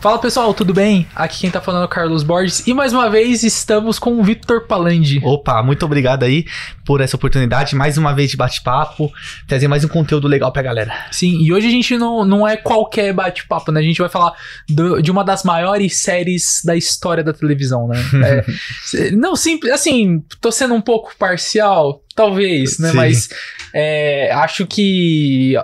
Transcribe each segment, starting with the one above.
Fala pessoal, tudo bem? Aqui quem tá falando é o Carlos Borges e mais uma vez estamos com o Victor Palandi. Opa, muito obrigado aí por essa oportunidade, mais uma vez de bate-papo, trazer mais um conteúdo legal pra galera. Sim, e hoje a gente não, não é qualquer bate-papo, né? A gente vai falar do, de uma das maiores séries da história da televisão, né? É, não, simples, assim, tô sendo um pouco parcial, talvez, né? Sim. Mas é, acho que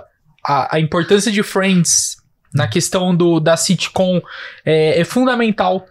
a, a importância de Friends na questão do, da sitcom é, é fundamental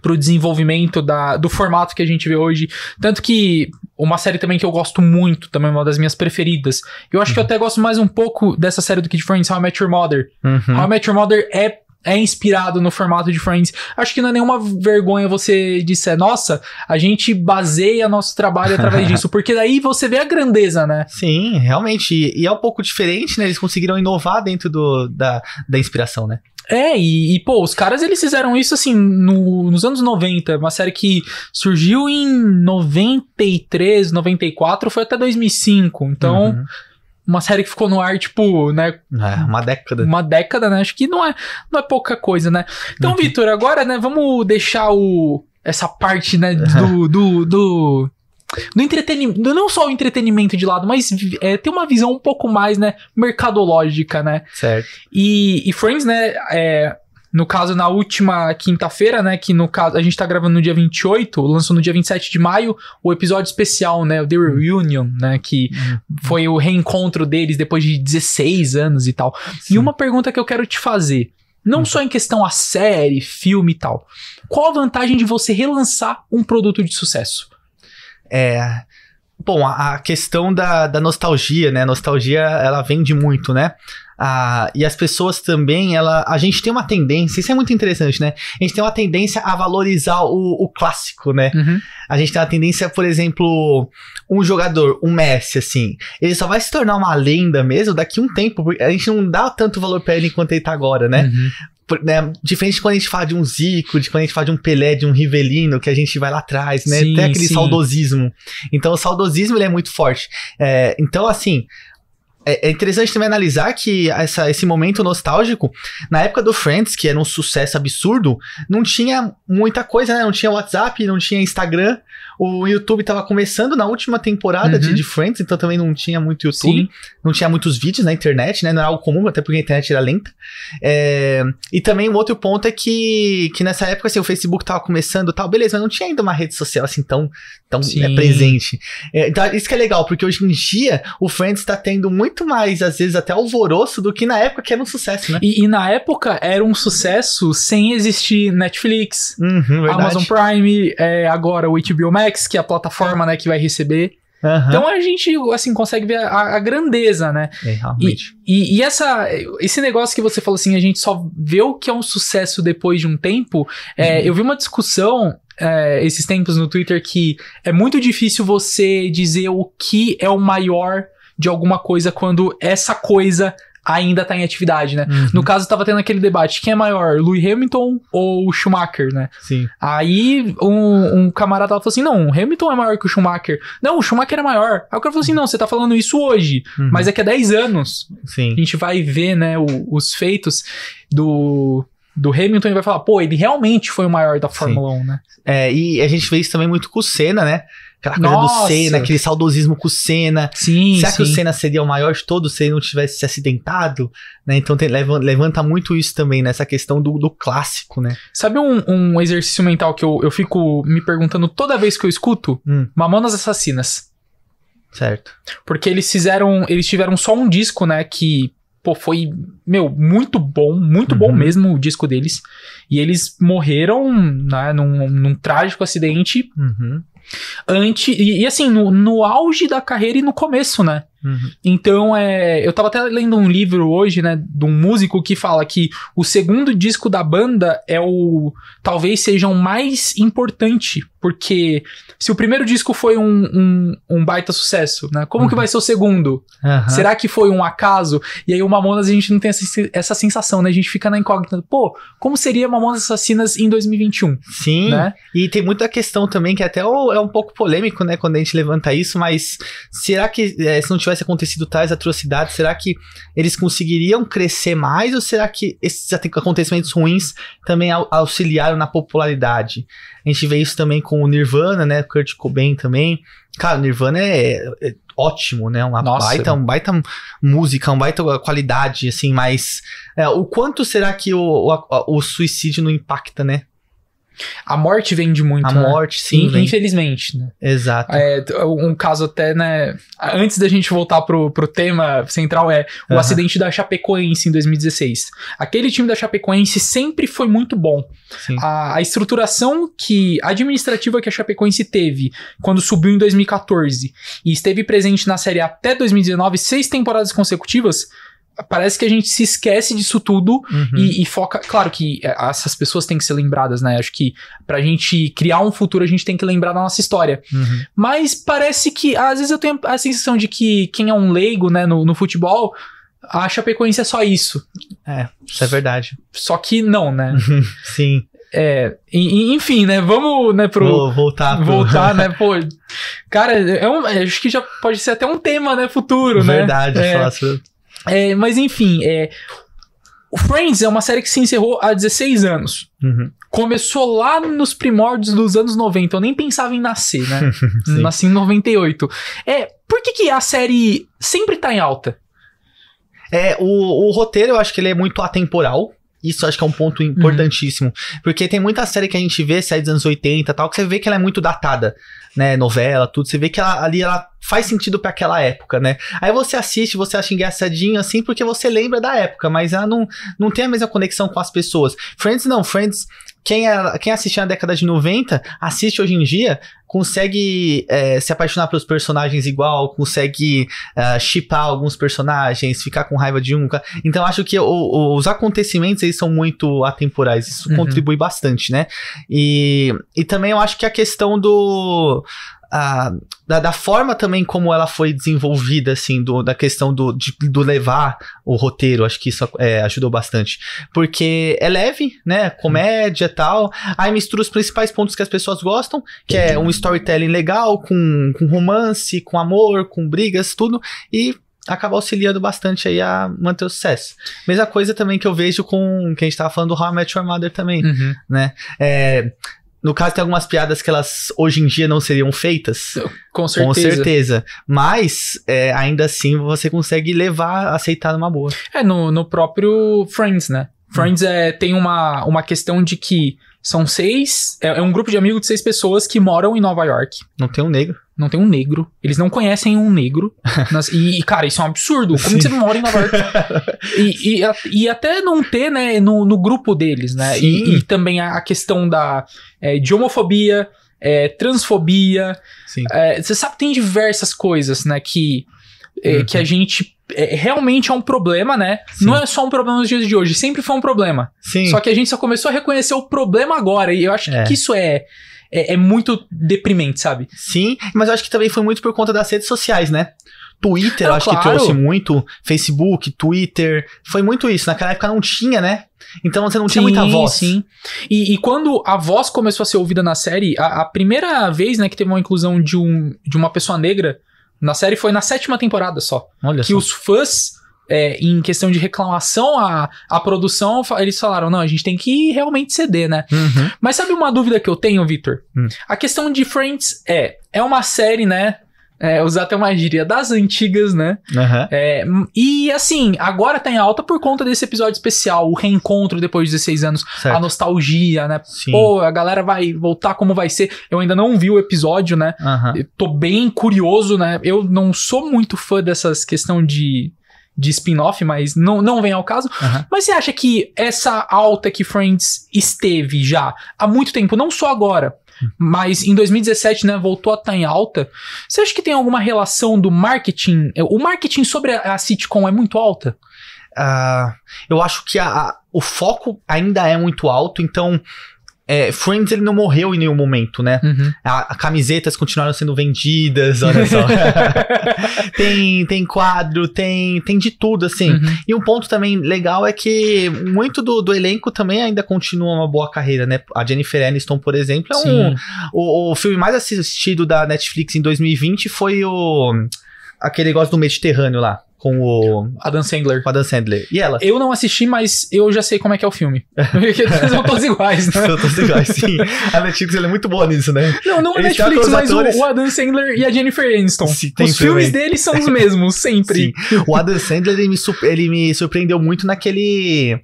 para o desenvolvimento da, do formato que a gente vê hoje. Tanto que uma série também que eu gosto muito, também é uma das minhas preferidas. Eu acho uhum. que eu uhum. até gosto mais um pouco dessa série do que de Friends, How I Met Your Mother. Uhum. How I Met Your Mother é é inspirado no formato de Friends. Acho que não é nenhuma vergonha você disser, nossa, a gente baseia nosso trabalho através disso, porque daí você vê a grandeza, né? Sim, realmente. E, é um pouco diferente, né? Eles conseguiram inovar dentro do, da, da inspiração, né? É, e, e, pô, os caras eles fizeram isso assim no, nos anos 90, uma série que surgiu em 93, 94, foi até 2005. Então, uhum uma série que ficou no ar, tipo, né? É, uma década. Uma década, né? Acho que não é, não é pouca coisa, né? Então, uhum. Vitor, agora, né, vamos deixar o, essa parte, né, do, do, do do entretenimento, não só o entretenimento de lado, mas é, ter uma visão um pouco mais, né, mercadológica, né? Certo. E, e Friends, né, é, no caso, na última quinta-feira, né? Que no caso, a gente tá gravando no dia 28, lançou no dia 27 de maio o episódio especial, né? O The Reunion, né? Que uhum. foi o reencontro deles depois de 16 anos e tal. Sim. E uma pergunta que eu quero te fazer. Não uhum. só em questão a série, filme e tal. Qual a vantagem de você relançar um produto de sucesso? É. Bom, a, questão da, da nostalgia, né? Nostalgia, ela vende muito, né? Ah, e as pessoas também, ela, a gente tem uma tendência, isso é muito interessante, né? A gente tem uma tendência a valorizar o, o clássico, né? Uhum. A gente tem uma tendência, por exemplo, um jogador, um Messi, assim, ele só vai se tornar uma lenda mesmo daqui um tempo, porque a gente não dá tanto valor pra ele enquanto ele tá agora, né? Uhum. Né, diferente de quando a gente fala de um Zico, de quando a gente fala de um Pelé, de um Rivelino, que a gente vai lá atrás, né? Sim, Tem aquele sim. saudosismo. Então, o saudosismo ele é muito forte. É, então, assim, é, é interessante também analisar que essa, esse momento nostálgico, na época do Friends, que era um sucesso absurdo, não tinha muita coisa, né? Não tinha WhatsApp, não tinha Instagram. O YouTube tava começando na última temporada uhum. de, de, Friends, então também não tinha muito YouTube. Sim. Não tinha muitos vídeos na internet, né? Não era algo comum, até porque a internet era lenta. É... E também um outro ponto é que, que nessa época, assim, o Facebook tava começando tal, beleza, mas não tinha ainda uma rede social assim tão, tão é, presente. É, então, isso que é legal, porque hoje em dia o Friends tá tendo muito mais, às vezes, até alvoroço do que na época que era um sucesso, né? E, e na época era um sucesso sem existir Netflix, uhum, Amazon Prime, é, agora o HBO Max que é a plataforma né, que vai receber. Uhum. Então a gente assim consegue ver a, a grandeza, né? É, realmente. E, e, e, essa, esse negócio que você falou assim, a gente só vê o que é um sucesso depois de um tempo. É, uhum. É, eu vi uma discussão é, esses tempos no Twitter que é muito difícil você dizer o que é o maior de alguma coisa quando essa coisa ainda tá em atividade, né? Uhum. No caso, tava tendo aquele debate: quem é maior, Louis Hamilton ou Schumacher, né? Sim. Aí um, um camarada falou assim: não, Hamilton é maior que o Schumacher. Não, o Schumacher é maior. Aí o cara falou assim: não, você tá falando isso hoje, uhum. mas daqui a 10 anos Sim. a gente vai ver, né, o, os feitos do. Do Hamilton e vai falar, pô, ele realmente foi o maior da Fórmula Sim. 1, né? É, e a gente vê isso também muito com o Senna, né? Aquela coisa Nossa. do Senna, aquele saudosismo com o Senna. Sim, Será sim. que o Senna seria o maior de todos se ele não tivesse se acidentado? Né? Então tem, levanta muito isso também, nessa né? questão do, do, clássico, né? Sabe um, um exercício mental que eu, eu fico me perguntando toda vez que eu escuto? Hum. Mamonas Assassinas. Certo. Porque eles fizeram. Eles tiveram só um disco, né? Que pô, foi, meu, muito bom, muito uhum. bom mesmo o disco deles. E eles morreram, né, num, num trágico acidente. Uhum. Antes, e, e assim, no, no auge da carreira e no começo, né? Uhum. Então, é, eu tava até lendo um livro hoje, né, de um músico que fala que o segundo disco da banda é o. talvez seja o mais importante, porque se o primeiro disco foi um, um, um baita sucesso, né, como uhum. que vai ser o segundo? Uhum. Será que foi um acaso? E aí, o Mamonas a gente não tem essa, essa sensação, né, a gente fica na incógnita, pô, como seria Mamonas Assassinas em 2021? Sim, né? e tem muita questão também que até é um pouco polêmico, né, quando a gente levanta isso, mas será que é, se não tiver tivesse acontecido tais atrocidades, será que eles conseguiriam crescer mais? Ou será que esses acontecimentos ruins também auxiliaram na popularidade? A gente vê isso também com o Nirvana, né? Kurt Cobain também. Cara, o Nirvana é, é ótimo, né? Uma Nossa, baita, um baita música, uma baita qualidade, assim, mas é, o quanto será que o, o, o suicídio não impacta, né? A morte vende muito. A né? morte, sim. In, infelizmente, né? Exato. É, um caso até, né? Antes da gente voltar pro, pro tema central, é o uhum. acidente da Chapecoense em 2016. Aquele time da Chapecoense sempre foi muito bom. A, a, estruturação que administrativa que a Chapecoense teve quando subiu em 2014 e esteve presente na Série até 2019, seis temporadas consecutivas parece que a gente se esquece disso tudo uhum. e, e, foca. Claro que é, essas pessoas têm que ser lembradas, né? Acho que pra gente criar um futuro, a gente tem que lembrar da nossa história. Uhum. Mas parece que, às vezes, eu tenho a sensação de que quem é um leigo, né, no, no futebol. A Chapecoense é só isso. É, isso é verdade. Só que não, né? Sim. É, enfim, né? Vamos, né, pro. Vou voltar, pro... Voltar, né? Pô, cara, é um, é, acho que já pode ser até um tema, né? Futuro, Verdade, né? Verdade, é, é, mas enfim, é, o Friends é uma série que se encerrou há 16 anos. Uhum. Começou lá nos primórdios dos anos 90. Eu nem pensava em nascer, né? Nasci em 98. É, por que, que a série sempre tá em alta? É, o, o roteiro eu acho que ele é muito atemporal. Isso acho que é um ponto uhum. importantíssimo. Uhum. Porque tem muita série que a gente vê, série dos anos 80 e tal, que você vê que ela é muito datada né, novela, tudo, você vê que ela, ali ela faz sentido para aquela época, né? Aí você assiste, você acha engraçadinho assim porque você lembra da época, mas ela não, não tem a mesma conexão com as pessoas. Friends não, Friends quem, é, quem assistia na década de 90, assiste hoje em dia, consegue é, se apaixonar pelos personagens igual, consegue é, chipar alguns personagens, ficar com raiva de um. Então acho que o, o, os acontecimentos eles são muito atemporais, isso uhum. contribui bastante, né? E, e também eu acho que a questão do a, da, da, forma também como ela foi desenvolvida, assim, do, da questão do, de, do levar o roteiro, acho que isso é, ajudou bastante. Porque é leve, né? Comédia e tal. Aí mistura os principais pontos que as pessoas gostam, que é um storytelling legal, com, com romance, com amor, com brigas, tudo. E acaba auxiliando bastante aí a manter o sucesso. Mesma coisa também que eu vejo com que a gente tava falando do How I Met Your Mother também, uhum. né? É, no caso, tem algumas piadas que elas hoje em dia não seriam feitas. Com certeza. Com certeza. Mas, é, ainda assim, você consegue levar, aceitar numa boa. É, no, no próprio Friends, né? Friends hum. é, tem uma, uma questão de que são seis. É, é um grupo de amigos de seis pessoas que moram em Nova York. Não tem um negro. Não tem um negro. Eles não conhecem um negro. Nas- e, e, cara, isso é um absurdo. Como que você não mora em Nova York? E, e, a- e até não ter, né, no, no grupo deles, né? E, e também a, a questão da, é, de homofobia, é, transfobia. Sim. É, você sabe, tem diversas coisas, né, que, Uhum. que a gente é, realmente é um problema, né? Sim. Não é só um problema nos dias de hoje, sempre foi um problema. Sim. Só que a gente só começou a reconhecer o problema agora. E eu acho é. que isso é, é, é muito deprimente, sabe? Sim, mas eu acho que também foi muito por conta das redes sociais, né? Twitter, não, eu acho claro. que trouxe muito. Facebook, Twitter. Foi muito isso. Naquela época não tinha, né? Então você não sim, tinha muita voz. Sim. E, e, quando a voz começou a ser ouvida na série, a, a, primeira vez né, que teve uma inclusão de, um, de uma pessoa negra na série foi na sétima temporada só. Olha que só. os fãs, é, em questão de reclamação à, à produção, eles falaram: não, a gente tem que realmente ceder, né? Uhum. Mas sabe uma dúvida que eu tenho, Victor? Uhum. A questão de Friends é: é uma série, né? É, usar até uma gíria das antigas, né? Uhum. É, e assim, agora tá em alta por conta desse episódio especial, o reencontro depois de 16 anos, certo. a nostalgia, né? Sim. Pô, a galera vai voltar como vai ser. Eu ainda não vi o episódio, né? Uhum. Tô bem curioso, né? Eu não sou muito fã dessas questões de de spin-off, mas não, não vem ao caso. Uhum. Mas você acha que essa alta que Friends esteve já há muito tempo, não só agora, mas em 2017, né, voltou a estar tá em alta. Você acha que tem alguma relação do marketing? É, o marketing sobre a, a sitcom é muito alta? Uh, eu acho que a, a, o foco ainda é muito alto, então é, Friends ele não morreu em nenhum momento, né? Uhum. A, a, camisetas continuaram sendo vendidas, olha só. tem, tem quadro, tem, tem de tudo, assim. Uhum. E um ponto também legal é que muito do, do elenco também ainda continua uma boa carreira, né? A Jennifer Aniston, por exemplo, é um, o, o filme mais assistido da Netflix em 2020 foi o aquele negócio do Mediterrâneo lá com o. Adam Sandler. Com Adam Sandler. E ela? Eu não assisti, mas eu já sei como é que é o filme. É. são todos iguais, né? São todos iguais, sim. A Netflix é muito boa nisso, né? Não, não a Netflix, mas atores... o Adam Sandler e a Jennifer Aniston. Sim, os filmes deles são os mesmos, sempre. Sim. O Adam Sandler, ele me, ele me surpreendeu muito naquele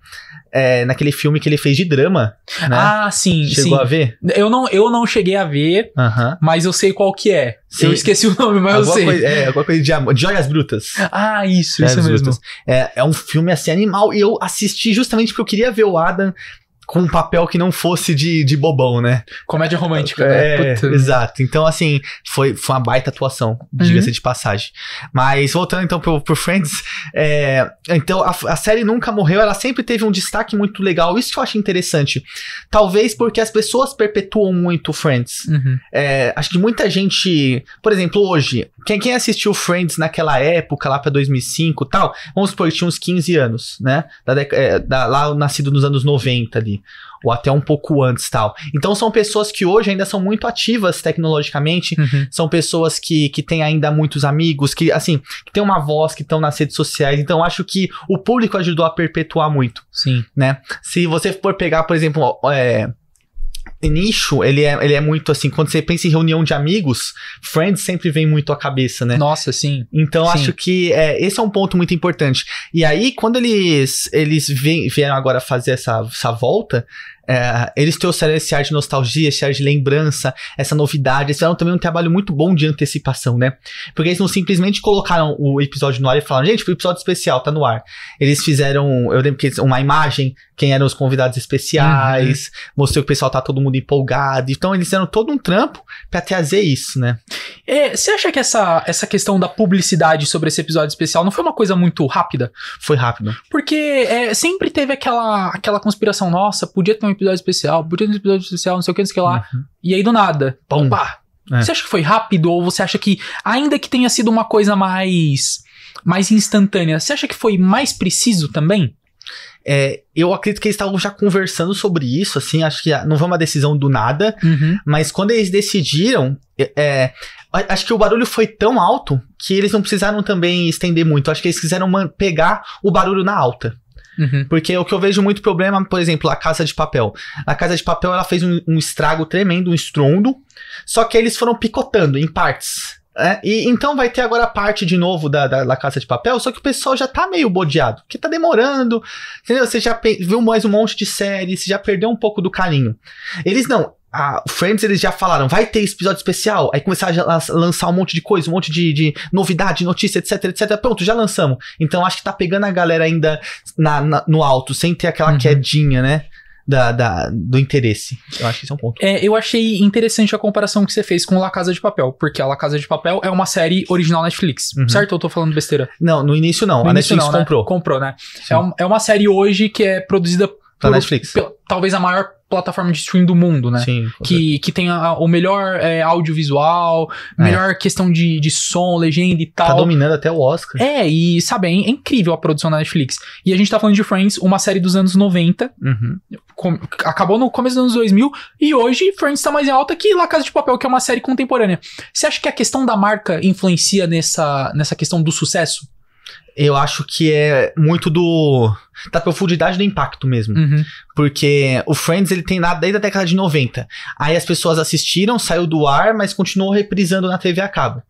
é, naquele filme que ele fez de drama. Né? Ah, sim. Chegou sim. a ver? Eu não, eu não cheguei a ver, uhum. mas eu sei qual que é. Sim. Eu esqueci o nome, mas alguma eu sei. Coisa, é, alguma coisa de, de Joias Brutas. Ah, isso, Joias isso mesmo. É, é um filme assim animal. E eu assisti justamente porque eu queria ver o Adam com um papel que não fosse de, de bobão, né? Comédia romântica, né? é, né? Puta. Exato. Então, assim, foi, foi uma baita atuação, uhum. diga-se de passagem. Mas voltando então pro, pro Friends, é, então a, a, série nunca morreu, ela sempre teve um destaque muito legal. Isso que eu acho interessante. Talvez porque as pessoas perpetuam muito Friends. Uhum. É, acho que muita gente, por exemplo, hoje, quem, quem assistiu Friends naquela época, lá pra 2005 e tal, vamos supor, tinha uns 15 anos, né? Da, é, da, lá nascido nos anos 90 ali ou até um pouco antes tal. Então são pessoas que hoje ainda são muito ativas tecnologicamente, uhum. são pessoas que, que têm ainda muitos amigos, que assim, que têm uma voz, que estão nas redes sociais. Então acho que o público ajudou a perpetuar muito. Sim. Né? Se você for pegar, por exemplo, é, nicho, ele é, ele é muito assim, quando você pensa em reunião de amigos, Friends sempre vem muito à cabeça, né? Nossa, sim. Então sim. acho que é, esse é um ponto muito importante. E aí, quando eles, eles vieram agora fazer essa, essa volta, é, eles trouxeram esse ar de nostalgia, esse ar de lembrança, essa novidade. Eles fizeram também um trabalho muito bom de antecipação, né? Porque eles não simplesmente colocaram o episódio no ar e falaram, gente, foi um episódio especial, tá no ar. Eles fizeram, eu lembro que uma imagem, quem eram os convidados especiais, uhum. mostrou que o pessoal tá todo mundo empolgado. Então eles fizeram todo um trampo para trazer isso, né? É, você acha que essa, essa questão da publicidade sobre esse episódio especial não foi uma coisa muito rápida? Foi rápido. Porque é, sempre teve aquela, aquela conspiração, nossa, podia ter um episódio especial, podia ter um episódio especial, não sei o que, não sei o que lá. Uhum. E aí do nada, pum, É. Você acha que foi rápido ou você acha que, ainda que tenha sido uma coisa mais, mais instantânea, você acha que foi mais preciso também? É, eu acredito que eles estavam já conversando sobre isso, assim, acho que ah, não foi uma decisão do nada, uhum. mas quando eles decidiram, é, é acho que o barulho foi tão alto que eles não precisaram também estender muito, acho que eles quiseram pegar o barulho na alta. Uhum. Porque o que eu vejo muito problema, por exemplo, a Casa de Papel. A Casa de Papel ela fez um, um estrago tremendo, um estrondo, só que eles foram picotando em partes. É, e então vai ter agora a parte de novo da, da, da Casa de Papel, só que o pessoal já tá meio bodeado, porque tá demorando, entendeu? Você já viu mais um monte de séries, já perdeu um pouco do carinho. Eles não, a Friends eles já falaram, vai ter esse episódio especial. Aí começaram a lançar um monte de coisa, um monte de, de novidade, notícia, etc, etc. Pronto, já lançamos. Então acho que tá pegando a galera ainda na, na no alto, sem ter aquela uhum. quedinha, né? Da, da, do interesse. Eu acho que isso é um ponto. É, eu achei interessante a comparação que você fez com La Casa de Papel, porque a La Casa de Papel é uma série original Netflix, uhum. certo? Eu tô falando besteira. Não, no início não. No a início Netflix não, né? comprou. Né? Comprou, né? É, um, é uma série hoje que é produzida pela Netflix. Pela, talvez a maior plataforma de stream do mundo, né? Sim. Que, que tem a, o melhor é, audiovisual, é. melhor questão de, de som, legenda e tá tal. Tá dominando até o Oscar. É, e sabe, é, é incrível a produção da Netflix. E a gente tá falando de Friends, uma série dos anos 90. Uhum. Com, acabou no começo dos anos 2000. E hoje Friends tá mais em alta que La Casa de Papel, que é uma série contemporânea. Você acha que a questão da marca influencia nessa, nessa questão do sucesso? eu acho que é muito do da profundidade do impacto mesmo. Uhum. Porque o Friends ele tem lá desde a década de 90. Aí as pessoas assistiram, saiu do ar, mas continuou reprisando na TV a cabo.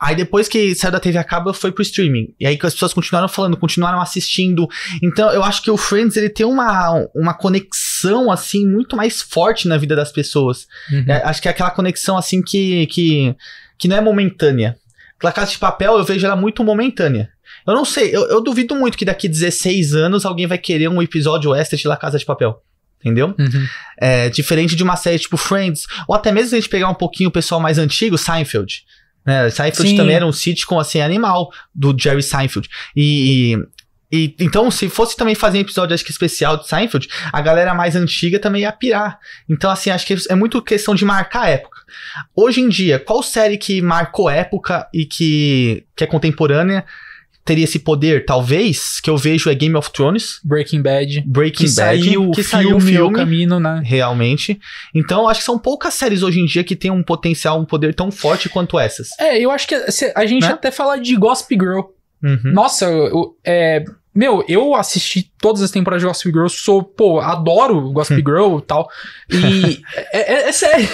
Aí depois que saiu da TV a cabo, foi pro streaming. E aí que as pessoas continuaram falando, continuaram assistindo. Então eu acho que o Friends ele tem uma, uma conexão assim muito mais forte na vida das pessoas. Uhum. É, acho que é aquela conexão assim que que, que não é momentânea. Pela Casa de Papel eu vejo ela muito momentânea. Eu não sei, eu, eu, duvido muito que daqui 16 anos alguém vai querer um episódio extra de La Casa de Papel. Entendeu? Uhum. É, diferente de uma série tipo Friends, ou até mesmo se a gente pegar um pouquinho o pessoal mais antigo, Seinfeld. Né? Seinfeld Sim. também era um sitcom assim, animal, do Jerry Seinfeld. E, e, então, se fosse também fazer um episódio, acho que especial de Seinfeld, a galera mais antiga também ia pirar. Então, assim, acho que é muito questão de marcar a época. Hoje em dia, qual série que marcou época e que, que é contemporânea teria esse poder, talvez, que eu vejo é Game of Thrones. Breaking Bad. Breaking que Bad. Saiu, que saiu o filme, filme, caminho, né? Realmente. Então, acho que são poucas séries hoje em dia que tem um potencial, um poder tão forte quanto essas. É, eu acho que a gente né? até fala de Gossip Girl. Uhum. Nossa, eu, eu, é, meu, eu assisti todas as temporadas de Gossip Girl, sou, pô, adoro Gossip hum. Girl e tal. E. é, é, é, sério.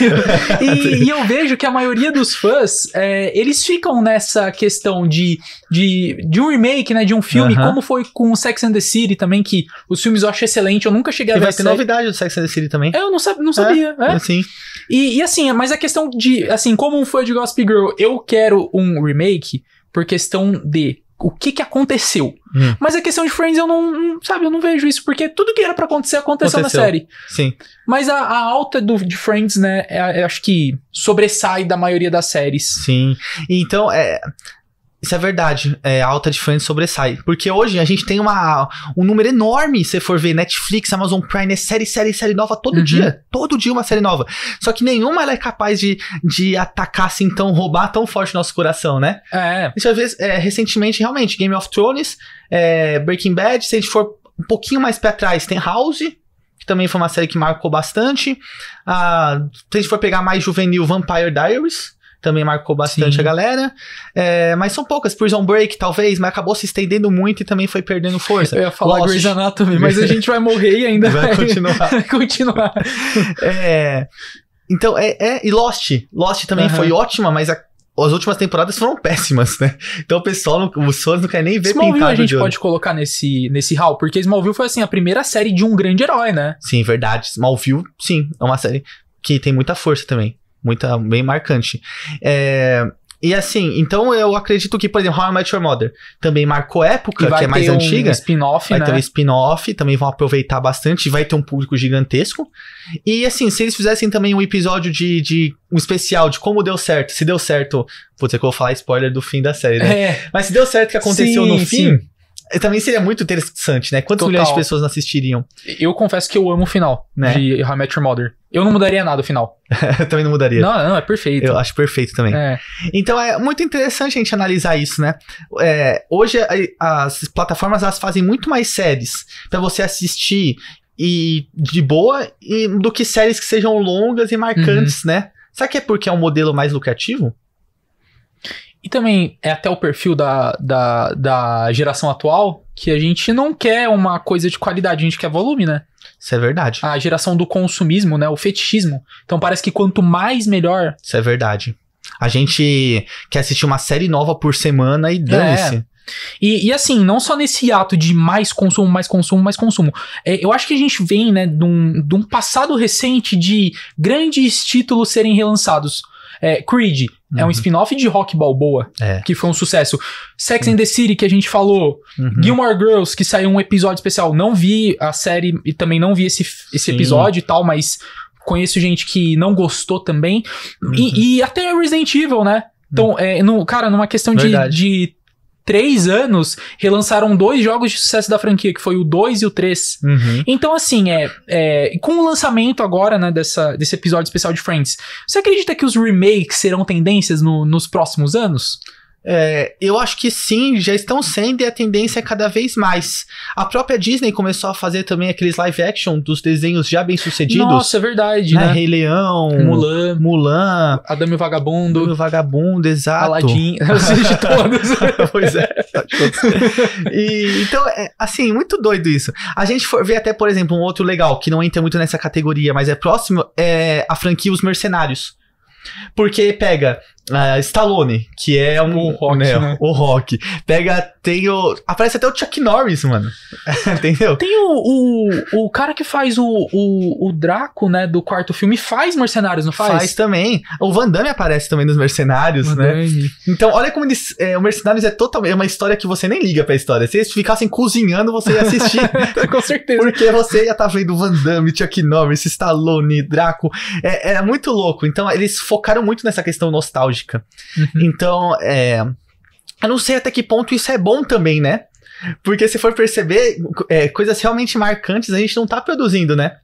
E, e, eu vejo que a maioria dos fãs, é, eles ficam nessa questão de, de, de um remake, né? De um filme, uh -huh. como foi com Sex and the City também, que os filmes eu acho excelente, eu nunca cheguei e a ver. Vai ter série. novidade do Sex and the City também. É, eu não, sab, não sabia. É, Assim. E, e assim, mas a questão de, assim, como um fã de Gossip Girl, eu quero um remake por questão de o que que aconteceu. Hum. Mas a questão de Friends eu não, sabe, eu não vejo isso, porque tudo que era para acontecer aconteceu, aconteceu, na série. Sim. Mas a, a alta do, de Friends, né, é, é, acho que sobressai da maioria das séries. Sim. Então, é, isso é verdade, é, alta de fãs sobressai. Porque hoje a gente tem uma, um número enorme, se for ver Netflix, Amazon Prime, é série, série, série nova todo uhum. dia. Todo dia uma série nova. Só que nenhuma ela é capaz de, de atacar assim tão, roubar tão forte nosso coração, né? É. Isso às vezes, é, recentemente, realmente, Game of Thrones, é, Breaking Bad, se a gente for um pouquinho mais para trás, tem House, que também foi uma série que marcou bastante. Ah, se a gente for pegar mais juvenil, Vampire Diaries também marcou bastante Sim. a galera. É, mas são poucas. Prison Break, talvez, mas acabou se estendendo muito e também foi perdendo força. Eu ia falar Lost, Grey's Anatomy, mas a gente vai morrer e ainda vai, vai continuar. Vai continuar. é, então, é, é, E Lost. Lost também foi ótima, mas a, as últimas temporadas foram péssimas, né? Então o pessoal, os fãs não querem nem ver Smallville pintado a gente de pode colocar nesse, nesse hall, porque Smallville foi assim, a primeira série de um grande herói, né? Sim, verdade. Smallville, sim, é uma série que tem muita força também muita, bem marcante. É, e assim, então eu acredito que, por exemplo, How I Met Your Mother também marcou época, que, é mais um antiga. Spin-off, vai né? ter um spin-off, também vão aproveitar bastante, vai ter um público gigantesco. E assim, se eles fizessem também um episódio de, de um especial de como deu certo, se deu certo, vou dizer é que eu vou falar spoiler do fim da série, né? É. Mas se deu certo o que aconteceu sim, no fim, sim. É, também seria muito interessante, né? Quantas Total. milhões de pessoas não assistiriam? Eu confesso que eu amo o final né? de How I Met Your Mother. Eu não mudaria nada o final. eu também não mudaria. Não, não, é perfeito. Eu acho perfeito também. É. Então é muito interessante a gente analisar isso, né? É, hoje as plataformas elas fazem muito mais séries para você assistir e de boa e, do que séries que sejam longas e marcantes, uhum. né? Será que é porque é um modelo mais lucrativo? E também é até o perfil da, da, da geração atual que a gente não quer uma coisa de qualidade, a gente quer volume, né? Isso é verdade. A geração do consumismo, né? O fetichismo. Então parece que quanto mais, melhor. Isso é verdade. A gente quer assistir uma série nova por semana e é. dane-se. É. E, e, assim, não só nesse ato de mais consumo, mais consumo, mais consumo. É, eu acho que a gente vem, né, de um, de um passado recente de grandes títulos serem relançados. É, Creed uhum. é um uhum. spin-off de Rock Balboa, é. que foi um sucesso. Sex and the City, que a gente falou. Uhum. Gilmore Girls, que saiu um episódio especial. Não vi a série e também não vi esse, esse episódio e tal, mas conheço gente que não gostou também. E, uhum. e até Resident Evil, né? Então, uhum. é, no, cara, numa questão de, de, três anos, relançaram dois jogos de sucesso da franquia, que foi o 2 e o 3. Uhum. Então, assim, é, é, com o lançamento agora, né, dessa, desse episódio especial de Friends, você acredita que os remakes serão tendências no, nos próximos anos? É, eu acho que sim, já estão sendo e a tendência é cada vez mais. A própria Disney começou a fazer também aqueles live action dos desenhos já bem sucedidos. Nossa, é verdade, né? né? Rei Leão, Mulan, Mulan, Adam e Vagabundo, Adam e Vagabundo, exato. Aladdin, de todos. pois é. e, então, é, assim, muito doido isso. A gente for ver até, por exemplo, um outro legal que não entra muito nessa categoria, mas é próximo, é a franquia Os Mercenários. Porque pega uh, Stallone, que é tipo, um, o rock, né, né? o rock. Pega tem o. Aparece até o Chuck Norris, mano. Entendeu? Tem o, o, o, cara que faz o, o, o Draco, né, do quarto filme, faz Mercenários, não faz? Faz também. O Van Damme aparece também nos Mercenários, Van né? Damme. Então, olha como eles. É, o Mercenários é totalmente. É uma história que você nem liga pra história. Se eles ficassem cozinhando, você ia assistir. Com certeza. Porque você ia estar tá vendo Van Damme, Chuck Norris, Stallone, Draco. É, era é muito louco. Então, eles focaram muito nessa questão nostálgica. Uhum. Então, é. Eu não sei até que ponto isso é bom também, né? Porque se for perceber, é, coisas realmente marcantes a gente não tá produzindo, né?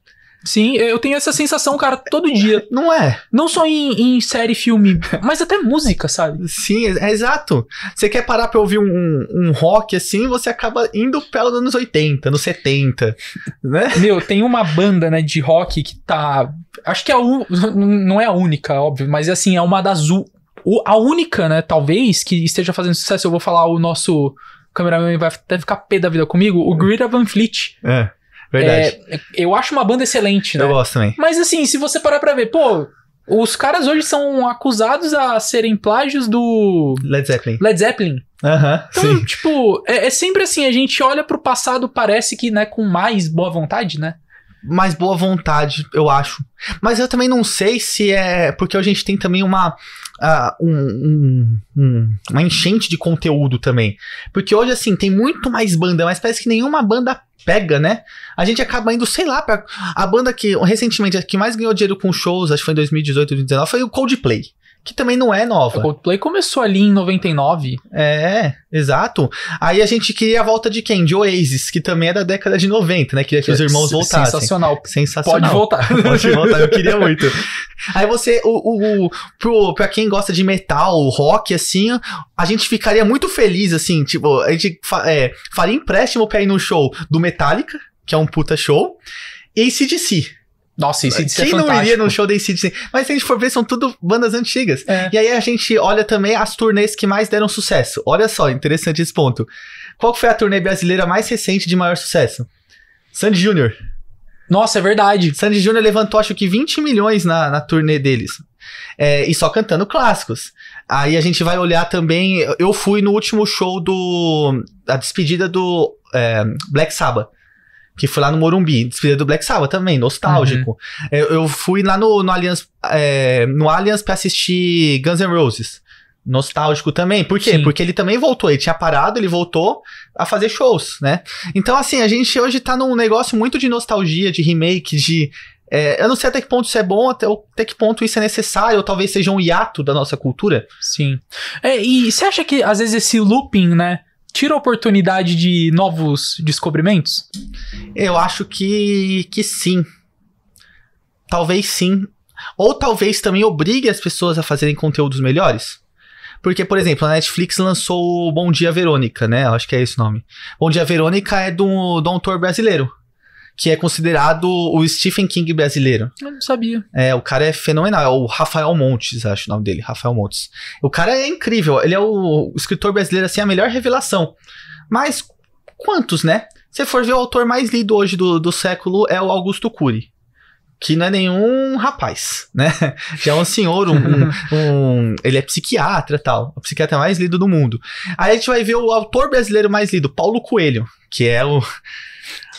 Sim, eu tenho essa sensação, cara, todo é, dia. Não é? Não só em, em série, filme, mas até música, sabe? Sim, é, é exato. Você quer parar pra ouvir um, um rock assim, você acaba indo pela dos anos 80, nos 70, né? Meu, tem uma banda, né, de rock que tá. Acho que é a não é a única, óbvio, mas assim, é uma das, u... O, a única, né, talvez, que esteja fazendo sucesso, eu vou falar o nosso cameraman vai até ficar pé da vida comigo, o Greta Van Fleet. É, verdade. É, eu acho uma banda excelente, né? Eu gosto também. Mas assim, se você parar pra ver, pô, os caras hoje são acusados a serem plágios do. Led Zeppelin. Led Zeppelin. Aham. então, sim. tipo, é, é, sempre assim, a gente olha pro passado, parece que, né, com mais boa vontade, né? Mais boa vontade, eu acho. Mas eu também não sei se é. Porque a gente tem também uma uh, um, um, um, uma enchente de conteúdo também. Porque hoje, assim, tem muito mais banda, mas parece que nenhuma banda pega, né? A gente acaba indo, sei lá, pra... a banda que recentemente que mais ganhou dinheiro com shows, acho que foi em 2018, 2019, foi o Coldplay que também não é nova. O Coldplay começou ali em 99. É, exato. Aí a gente queria a volta de quem? De Oasis, que também é da década de 90, né? Queria que, que os irmãos voltassem. Sensacional. Sensacional. Pode voltar. Pode voltar, eu queria muito. Aí você, o, o, o, pro, pra quem gosta de metal, rock, assim, a gente ficaria muito feliz, assim, tipo, a gente fa é, faria empréstimo pra ir no show do Metallica, que é um puta show, e si. Nossa, ACDC é Quem é fantástico. não iria no show da ACDC? Mas se a gente for ver, são tudo bandas antigas. É. E aí a gente olha também as turnês que mais deram sucesso. Olha só, interessante esse ponto. Qual foi a turnê brasileira mais recente de maior sucesso? Sandy Júnior. Nossa, é verdade. Sandy Júnior levantou acho que 20 milhões na, na turnê deles. É, e só cantando clássicos. Aí a gente vai olhar também. Eu fui no último show do. A despedida do é, Black Sabbath que foi lá no Morumbi. Despedida do Black Sabbath também, nostálgico. Uhum. Eu, eu, fui lá no, no Allianz, é, no Allianz pra assistir Guns N' Roses. Nostálgico também. Por quê? Sim. Porque ele também voltou. Ele tinha parado, ele voltou a fazer shows, né? Então, assim, a gente hoje tá num negócio muito de nostalgia, de remake, de é, eu não sei até que ponto isso é bom, até, até que ponto isso é necessário, ou talvez seja um hiato da nossa cultura. Sim. É, e você acha que às vezes esse looping, né? tira a oportunidade de novos descobrimentos? Eu acho que, que sim. Talvez sim. Ou talvez também obrigue as pessoas a fazerem conteúdos melhores. Porque, por exemplo, a Netflix lançou Bom Dia Verônica, né? Eu acho que é esse o nome. Bom Dia Verônica é do, do autor brasileiro que é considerado o Stephen King brasileiro. Eu não sabia. É, o cara é fenomenal. É o Rafael Montes, acho o nome dele. Rafael Montes. O cara é incrível. Ele é o escritor brasileiro, assim, a melhor revelação. Mas quantos, né? Se for ver o autor mais lido hoje do, do século é o Augusto Cury que não é nenhum rapaz, né? Já é um senhor, um, um, um, ele é psiquiatra tal, o psiquiatra mais lido do mundo. Aí a gente vai ver o autor brasileiro mais lido, Paulo Coelho, que é o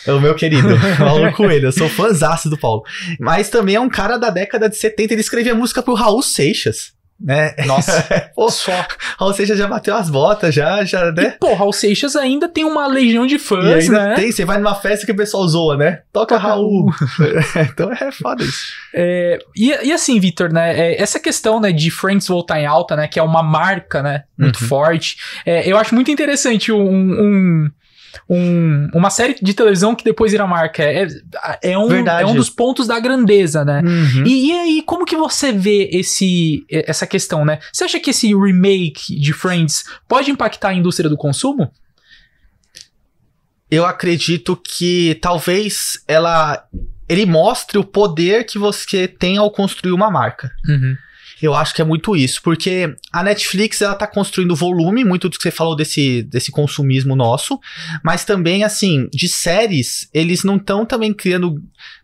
é o meu querido, Paulo Coelho. Eu sou fãzaço do Paulo. Mas também é um cara da década de 70. Ele escrevia música pro Raul Seixas. Né? Nossa, Pô, só. Raul Seixas já bateu as botas, já, já, né? E, pô, Raul Seixas ainda tem uma legião de fãs, né? Tem, você vai numa festa que o pessoal zoa, né? Toca, Toca Raul. então é foda isso. É, e, e assim, Vitor, né? É, essa questão né, de Friends voltar em alta, né? Que é uma marca, né? Muito uhum. forte. É, eu acho muito interessante um, um um, uma série de televisão que depois irá marcar é, é, é, um, é um dos pontos da grandeza, né? Uhum. E, e aí, como que você vê esse, essa questão, né? Você acha que esse remake de Friends pode impactar a indústria do consumo? Eu acredito que talvez ela ele mostre o poder que você tem ao construir uma marca. Uhum. Eu acho que é muito isso, porque a Netflix ela tá construindo volume, muito do que você falou desse, desse consumismo nosso, mas também assim, de séries, eles não estão também criando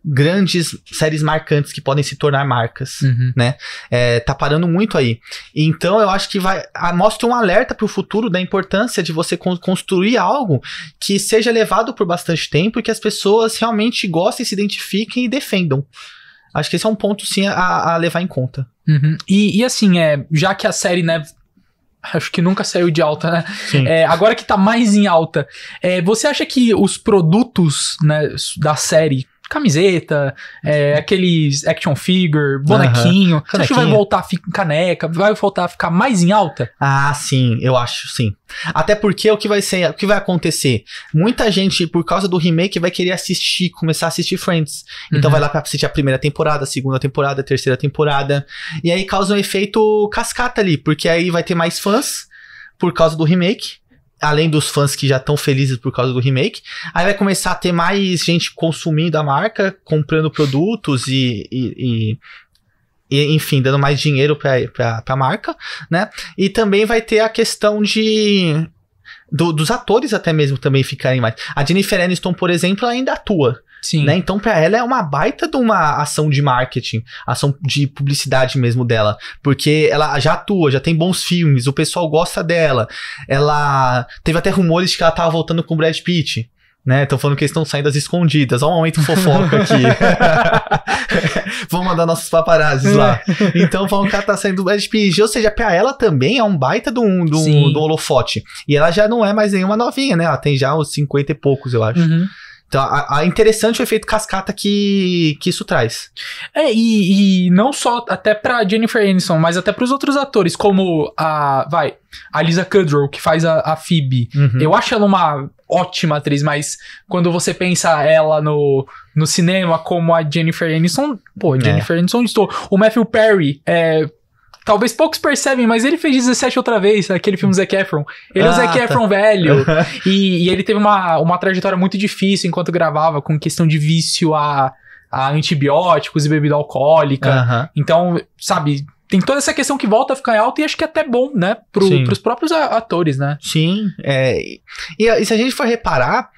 grandes séries marcantes que podem se tornar marcas, uhum. né? É, tá parando muito aí. Então eu acho que vai a, mostra um alerta para o futuro da importância de você con construir algo que seja levado por bastante tempo e que as pessoas realmente gostem, se identifiquem e defendam. Acho que esse é um ponto, sim, a, a levar em conta. Uhum. E, e, assim, é, já que a série, né? Acho que nunca saiu de alta, né? É, agora que tá mais em alta, é, você acha que os produtos né, da série camiseta, é, uhum. aqueles action figure, bonequinho. Uhum. Você acha que vai voltar a ficar caneca? Vai voltar a ficar mais em alta? Ah, sim, eu acho, sim. Até porque o que vai ser, o que vai acontecer? Muita gente, por causa do remake, vai querer assistir, começar a assistir Friends. Então uhum. vai lá pra assistir a primeira temporada, a segunda temporada, a terceira temporada. E aí causa um efeito cascata ali, porque aí vai ter mais fãs por causa do remake além dos fãs que já estão felizes por causa do remake. Aí vai começar a ter mais gente consumindo a marca, comprando produtos e, e, e, e enfim, dando mais dinheiro para a marca, né? E também vai ter a questão de do, dos atores até mesmo também ficarem mais. A Jennifer Aniston, por exemplo, ainda atua. Sim. Né? Então, para ela é uma baita de uma ação de marketing, ação de publicidade mesmo dela. Porque ela já atua, já tem bons filmes, o pessoal gosta dela. Ela. Teve até rumores de que ela tava voltando com o Brad Pitt. Né? Estão falando que eles estão saindo às escondidas. Olha um momento fofoca aqui. Vamos mandar nossos paparazzis lá. Então falam que ela tá saindo do Brad Pitt. Ou seja, pra ela também é um baita de um, do holofote. E ela já não é mais nenhuma novinha, né? Ela tem já uns 50 e poucos, eu acho. Uhum. Então, é interessante o efeito cascata que, que isso traz. É, e, e não só até pra Jennifer Aniston, mas até para os outros atores, como a. Vai, a Lisa Kudrow, que faz a, a Phoebe. Uhum. Eu acho ela uma ótima atriz, mas quando você pensa ela no, no cinema como a Jennifer Aniston, pô, é. Jennifer é. Aniston estou. O Matthew Perry é Talvez poucos percebem, mas ele fez 17 outra vez, aquele filme Zac Efron. Ele ah, é o ah, Zac tá. Efron velho. e, e, ele teve uma, uma trajetória muito difícil enquanto gravava, com questão de vício a, a antibióticos e bebida alcoólica. Uh -huh. Então, sabe, tem toda essa questão que volta a ficar alta e acho que é até bom, né? Pro, os pros próprios atores, né? Sim. É, e, e se a gente for reparar,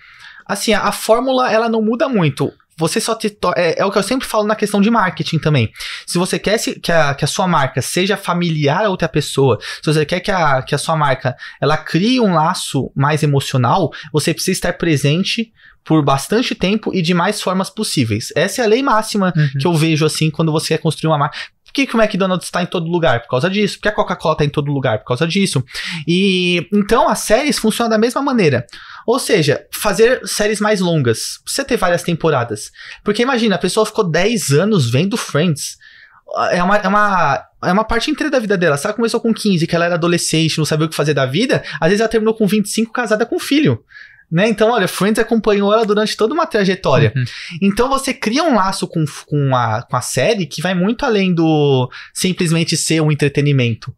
assim, a, a fórmula ela não muda muito você só te é, é, o que eu sempre falo na questão de marketing também. Se você quer se, que, a, que a sua marca seja familiar a outra pessoa, se você quer que a, que a sua marca ela crie um laço mais emocional, você precisa estar presente por bastante tempo e de mais formas possíveis. Essa é a lei máxima uhum. que eu vejo assim quando você quer construir uma marca. Por que, que o McDonald's está em todo lugar? Por causa disso. Por que a Coca-Cola está em todo lugar? Por causa disso. E então as séries funcionam da mesma maneira. Ou seja, fazer séries mais longas. Você ter várias temporadas. Porque imagina, a pessoa ficou 10 anos vendo Friends. É uma, é uma, é uma parte inteira da vida dela. Se ela começou com 15, que ela era adolescente, não sabia o que fazer da vida, às vezes ela terminou com 25 casada com filho. Né? Então, olha, Friends acompanhou ela durante toda uma trajetória. Uhum. Então, você cria um laço com, com, a, com a série que vai muito além do simplesmente ser um entretenimento.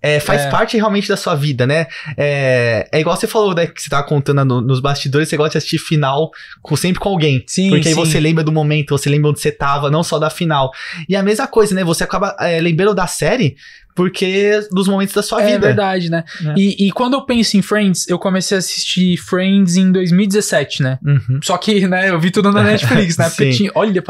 É, faz é. parte realmente da sua vida, né? É, é igual você falou, né? Que você tava contando no, nos bastidores, você gosta de assistir final com, sempre com alguém. Sim, porque sim. aí você lembra do momento, você lembra onde você tava, não só da final. E a mesma coisa, né? Você acaba é, lembrando da série, porque dos momentos da sua é vida. É verdade, né? É. E, e, quando eu penso em Friends, eu comecei a assistir Friends em 2017, né? Uhum. Só que, né, eu vi tudo na é, Netflix, né? Porque tinha, olha,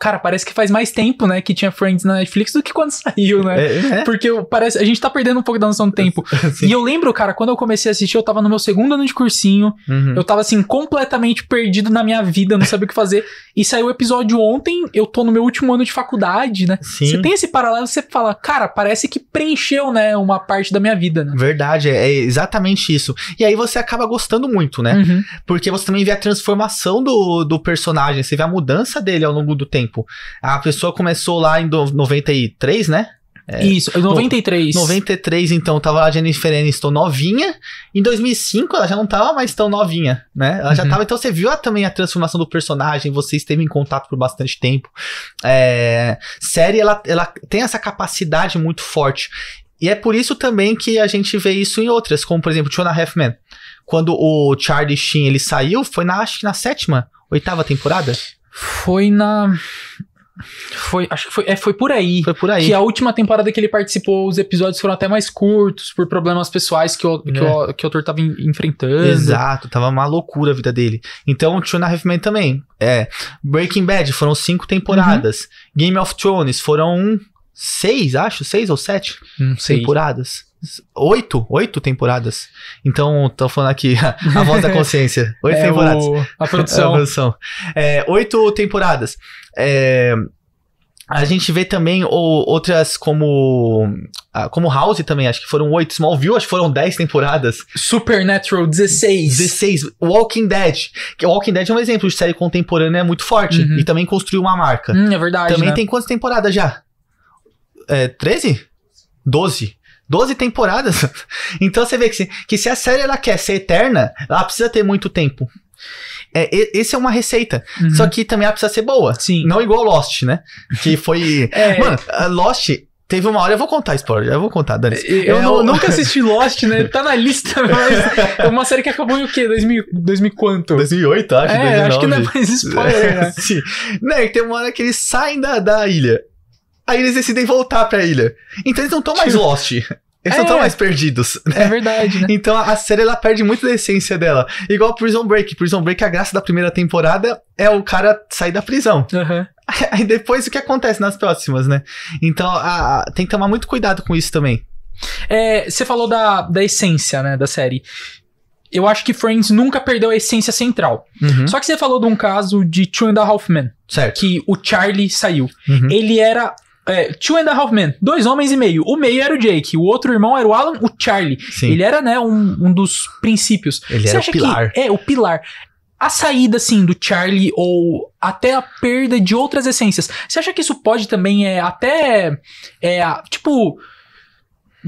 cara, parece que faz mais tempo, né, que tinha Friends na Netflix do que quando saiu, né? É, é. Porque parece, a gente tá perdendo um pouco da noção do tempo. E eu lembro, cara, quando eu comecei a assistir, eu tava no meu segundo ano de cursinho, uhum. eu tava assim, completamente perdido na minha vida, não sabia o que fazer. E saiu o episódio ontem, eu tô no meu último ano de faculdade, né? Sim. Você tem esse paralelo, você fala, cara, parece que preencheu, né, uma parte da minha vida. Né? Verdade, é, é exatamente isso. E aí você acaba gostando muito, né? Uhum. Porque você também vê a transformação do, do personagem, você vê a mudança dele ao longo do tempo. A pessoa começou lá em 93, né? É, Isso, 93. 93, então, tava a Jennifer Aniston novinha. Em 2005, ela já não tava mais tão novinha, né? Ela uhum. já tava. Então, você viu a, também a transformação do personagem, você esteve em contato por bastante tempo. É, série, ela, ela tem essa capacidade muito forte. E é por isso também que a gente vê isso em outras, como por exemplo, Two and Quando o Charlie Sheen ele saiu, foi na acho que na sétima, oitava temporada. Foi na foi, acho que foi, é, foi por aí. Foi por aí. Que a última temporada que ele participou, os episódios foram até mais curtos, por problemas pessoais que o, é. que o, que o autor tava in, enfrentando. Exato, tava uma loucura a vida dele. Então, Two and a Half também. É, Breaking Bad foram cinco temporadas. Uhum. Game of Thrones foram seis, acho, seis ou sete hum, temporadas. Oito, oito temporadas. Então, tô falando aqui a, voz da consciência. Oito é temporadas. O, a produção. a produção. É, oito temporadas. É, a gente vê também ou, outras como. Ah, como House também, acho que foram oito. Smallville, acho que foram dez temporadas. Supernatural, 16. 16. Walking Dead. Walking Dead é um exemplo de série contemporânea muito forte. Uhum. E também construiu uma marca. Hum, é verdade. Também né? tem quantas temporadas já? É, 13? 12. 12 temporadas. então você vê que se, que se a série ela quer ser eterna, ela precisa ter muito tempo. É, esse é uma receita. Uhum. Só que também ela precisa ser boa. Sim. Não igual Lost, né? Que foi. é. Mano, Lost. Teve uma hora, eu vou contar spoiler, eu vou contar, Dani. Eu, eu, é nunca assisti Lost, né? Tá na lista, mas é uma série que acabou em o quê? 2000, 2000 quanto? 2008, acho. É, 2009. acho que não é mais spoiler, né? Sim. Né, tem uma hora que eles saem da, da ilha. Aí eles decidem voltar pra ilha. Então eles não estão mais tipo, Lost. Eles é. não estão mais perdidos. Né? É verdade, né? Então a série ela perde muito da essência dela. Igual Prison Break. Prison Break, a graça da primeira temporada é o cara sair da prisão. Uhum. Aí depois o que acontece nas próximas, né? Então a, a, tem que tomar muito cuidado com isso também. É, você falou da, da essência, né, da série. Eu acho que Friends nunca perdeu a essência central. Uhum. Só que você falou de um caso de Two and a Half Men. Certo. Que o Charlie saiu. Uhum. Ele era é, Two and a Half Men, dois homens e meio. O meio era o Jake, o outro irmão era o Alan, o Charlie. Sim. Ele era, né, um, um dos princípios. Ele Você era acha o pilar. Que, é, o pilar. A saída, assim, do Charlie ou até a perda de outras essências. Você acha que isso pode também, é, até, é, tipo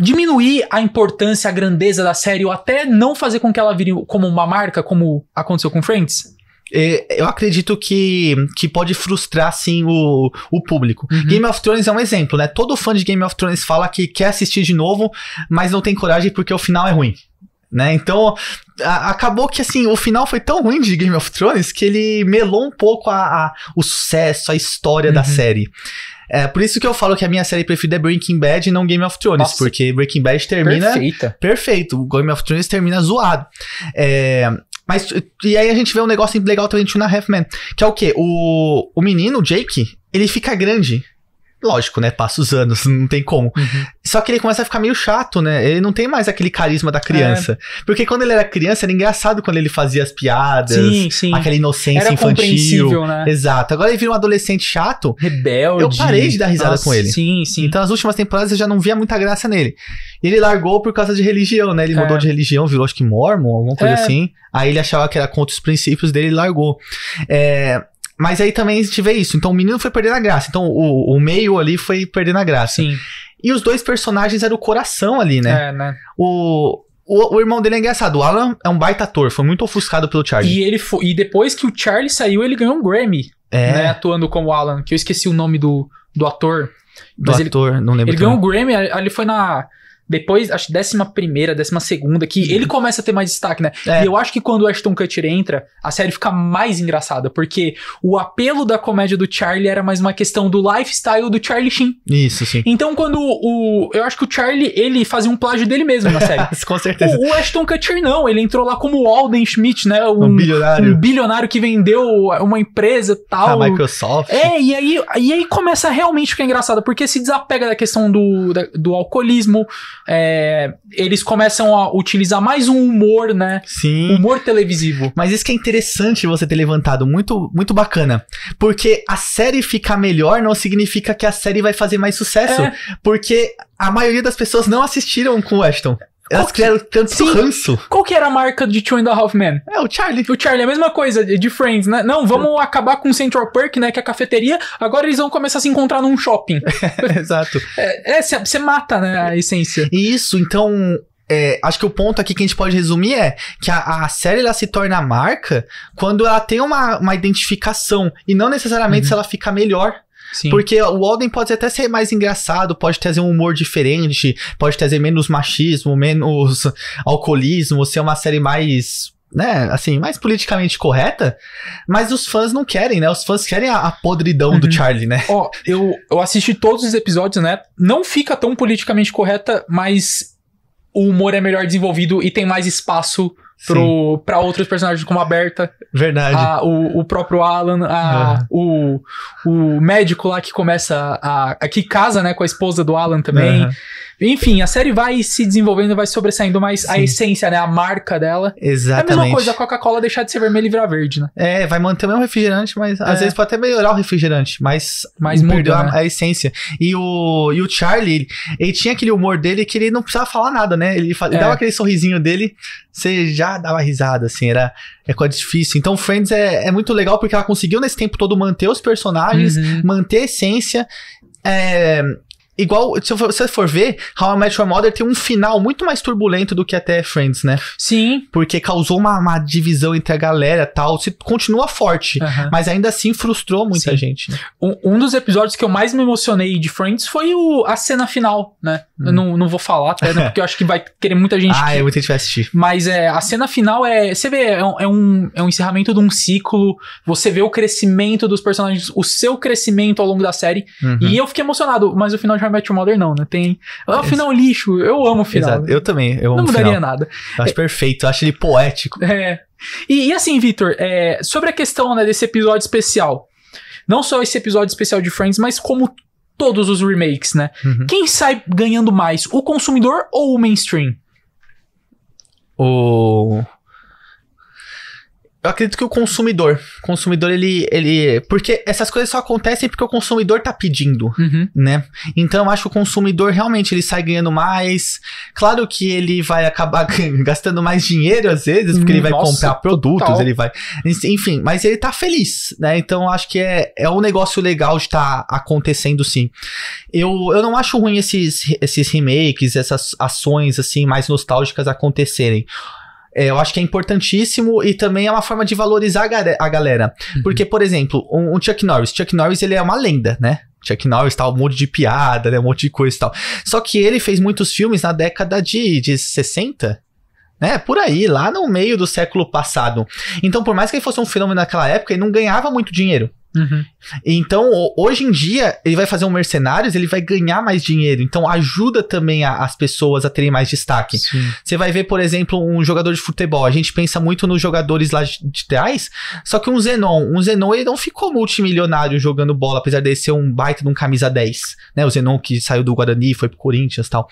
diminuir a importância, a grandeza da série, ou até não fazer com que ela vire como uma marca, como aconteceu com Friends? É, eu acredito que, que pode frustrar, sim, o, o público. Uhum. Game of Thrones é um exemplo, né? Todo fã de Game of Thrones fala que quer assistir de novo, mas não tem coragem porque o final é ruim. Né? Então, a, acabou que assim, o final foi tão ruim de Game of Thrones que ele melou um pouco a, a o sucesso, a história uhum. da série. É por isso que eu falo que a minha série preferida é Breaking Bad e não Game of Thrones, Nossa. porque Breaking Bad termina. Perfeita. Perfeito. Game of Thrones termina zoado. É, mas, e aí a gente vê um negócio legal também de Two and a Half Men, que é o quê? O, o menino, o Jake, ele fica grande lógico, né? Passa os anos, não tem como. Uhum. Só que ele começa a ficar meio chato, né? Ele não tem mais aquele carisma da criança. É. Porque quando ele era criança, era engraçado quando ele fazia as piadas, sim, sim. aquela inocência era infantil. Né? Exato. Agora ele vira um adolescente chato. Rebelde. Eu parei de dar risada Nossa, com ele. Sim, sim. Então, as últimas temporadas eu já não via muita graça nele. Ele largou por causa de religião, né? Ele é. mudou de religião, virou acho que mormon, alguma coisa é. assim. Aí ele achava que era contra os princípios dele e largou. É, mas aí também a gente vê isso. Então o menino foi perdendo a graça. Então o, o meio ali foi perdendo a graça. Sim. E os dois personagens eram o coração ali, né? É, né? O, o, o, irmão dele é engraçado. O Alan é um baita ator, foi muito ofuscado pelo Charlie. E ele foi, e depois que o Charlie saiu, ele ganhou um Grammy, é. né, atuando como Alan, que eu esqueci o nome do, do ator. Do mas ator, ele, não lembro. Ele ganhou um Grammy, ele foi na depois, acho décima primeira, décima segunda, que ele uhum. começa a ter mais destaque, né? É. E eu acho que quando o Ashton Kutcher entra, a série fica mais engraçada, porque o apelo da comédia do Charlie era mais uma questão do lifestyle do Charlie Sheen. Isso, sim. Então, quando o... Eu acho que o Charlie, ele fazia um plágio dele mesmo na série. Com certeza. O, o, Ashton Kutcher não, ele entrou lá como Alden Schmidt, né? Um, um bilionário. Um bilionário que vendeu uma empresa e tal. A ah, Microsoft. É, e aí, e aí começa realmente ficar engraçada, porque se desapega da questão do, da, do alcoolismo, é, eles começam a utilizar mais um humor, né? Sim. Humor televisivo. Mas isso que é interessante você ter levantado, muito, muito bacana. Porque a série ficar melhor não significa que a série vai fazer mais sucesso. É. Porque a maioria das pessoas não assistiram com o Ashton. Elas que... criaram tanto Sim. ranço. Qual que era a marca de Two and a Half Men? É, o Charlie. O Charlie, a mesma coisa de Friends, né? Não, vamos acabar com o Central Perk, né? Que é a cafeteria. Agora eles vão começar a se encontrar num shopping. É, exato. É, você é, mata, né, a essência. Isso, então... É, acho que o ponto aqui que a gente pode resumir é que a, a série ela se torna marca quando ela tem uma, uma identificação e não necessariamente uhum. se ela fica melhor Sim. Porque o Alden pode até ser mais engraçado, pode trazer um humor diferente, pode trazer menos machismo, menos alcoolismo, ser uma série mais né, assim, mais politicamente correta, mas os fãs não querem, né? Os fãs querem a, a podridão uhum. do Charlie, né? Ó, oh, eu, eu assisti todos os episódios, né? Não fica tão politicamente correta, mas o humor é melhor desenvolvido e tem mais espaço pro, pra outros personagens como a Berta. Verdade. A, o, o próprio Alan, a, uhum. o, o médico lá que começa a, a. que casa né, com a esposa do Alan também. Uhum. Enfim, a série vai se desenvolvendo, vai sobressaindo, mas Sim. a essência, né? A marca dela. Exatamente. É a mesma coisa, a Coca-Cola deixar de ser vermelha e virar verde, né? É, vai manter o mesmo refrigerante, mas é. às vezes pode até melhorar o refrigerante, mas, mas perdeu muda, a, né? a, essência. E o, e o Charlie, ele, ele, tinha aquele humor dele que ele não precisava falar nada, né? Ele, é. dava aquele sorrisinho dele, você já dava risada, assim, era é quase difícil. Então, Friends é, é muito legal porque ela conseguiu nesse tempo todo manter os personagens, uhum. manter a essência. É, Igual, se você for ver, How I Met Your Mother tem um final muito mais turbulento do que até Friends, né? Sim. Porque causou uma, uma divisão entre a galera tal. Se, continua forte, mas ainda assim frustrou muita Sim. gente. Né? Um, um, dos episódios que eu mais me emocionei de Friends foi o, a cena final, né? Hum. Eu não, não vou falar até, né? porque eu acho que vai querer muita gente. ah, que... muito gente assistir. Mas é, a cena final é. Você vê, é um, é um, é um encerramento de um ciclo. Você vê o crescimento dos personagens, o seu crescimento ao longo da série. Uhum. E eu fiquei emocionado, mas o final já How I Met Your Mother não, né? Tem. É o final lixo. Eu amo o final. Exato. Né? Eu também. Eu amo não mudaria final. nada. Eu acho é... perfeito. Eu acho ele poético. É. E, e assim, Victor, é, sobre a questão né, desse episódio especial. Não só esse episódio especial de Friends, mas como todos os remakes, né? Uhum. Quem sai ganhando mais, o consumidor ou o mainstream? O. Eu acredito que o consumidor. O consumidor, ele, ele. Porque essas coisas só acontecem porque o consumidor tá pedindo, uhum. né? Então eu acho que o consumidor realmente ele sai ganhando mais. Claro que ele vai acabar gastando mais dinheiro às vezes, porque hum, ele vai nossa, comprar produtos, total. ele vai. Enfim, mas ele tá feliz, né? Então eu acho que é, é um negócio legal de estar tá acontecendo sim. Eu, eu não acho ruim esses, esses remakes, essas ações assim mais nostálgicas acontecerem. É, eu acho que é importantíssimo e também é uma forma de valorizar a, a galera. Uhum. Porque, por exemplo, um, um Chuck Norris. Chuck Norris, ele é uma lenda, né? Chuck Norris tal, um monte de piada, né? Um monte de coisa e tal. Só que ele fez muitos filmes na década de, de 60, né? Por aí, lá no meio do século passado. Então, por mais que ele fosse um fenômeno naquela época, ele não ganhava muito dinheiro. Uhum. Então, hoje em dia, ele vai fazer um Mercenários, ele vai ganhar mais dinheiro. Então, ajuda também a, as pessoas a terem mais destaque. Você vai ver, por exemplo, um jogador de futebol. A gente pensa muito nos jogadores lá de trás, só que um Zenon. Um Zenon, ele não ficou multimilionário jogando bola, apesar de ser um baita de um camisa 10. Né? O Zenon que saiu do Guarani, foi pro Corinthians e tal.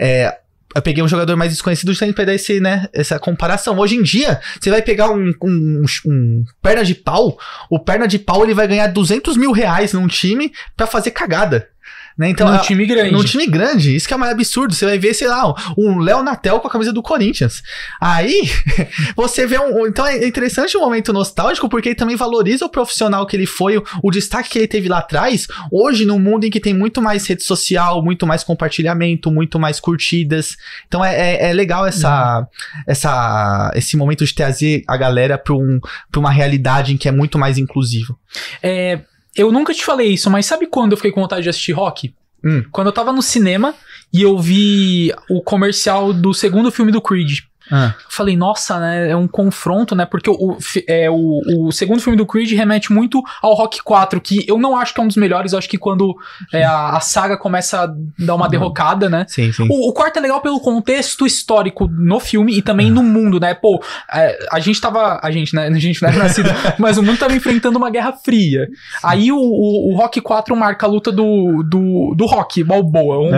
É, eu peguei um jogador mais desconhecido justamente pra dar esse, né, essa comparação. Hoje em dia, você vai pegar um, um, um, perna de pau, o perna de pau ele vai ganhar 200 mil reais num time pra fazer cagada. Né? Então, num é, time grande. Num time grande, isso que é mais absurdo. Você vai ver, sei lá, um Léo Natel com a camisa do Corinthians. Aí, você vê um. Então é interessante um momento nostálgico, porque ele também valoriza o profissional que ele foi, o, o destaque que ele teve lá atrás. Hoje, num mundo em que tem muito mais rede social, muito mais compartilhamento, muito mais curtidas. Então é, é, é legal essa, uhum. essa, esse momento de trazer a galera para um, uma realidade em que é muito mais inclusivo. É eu nunca te falei isso, mas sabe quando eu fiquei com vontade de assistir rock? Hum. Quando eu tava no cinema e eu vi o comercial do segundo filme do Creed. Ah. Falei, nossa, né? É um confronto, né? Porque o, é, o, o segundo filme do Creed remete muito ao Rock 4, que eu não acho que é um dos melhores. Eu acho que quando é, a, a, saga começa a dar uma uhum. derrocada, né? Sim, sim. O, o, quarto é legal pelo contexto histórico no filme e também no mundo, né? Pô, é, a gente tava. A gente, né? A gente não era é nascido, mas o mundo tava enfrentando uma guerra fria. Sim. Aí o, o, o, Rock 4 marca a luta do, do, do Rock, Balboa. Um,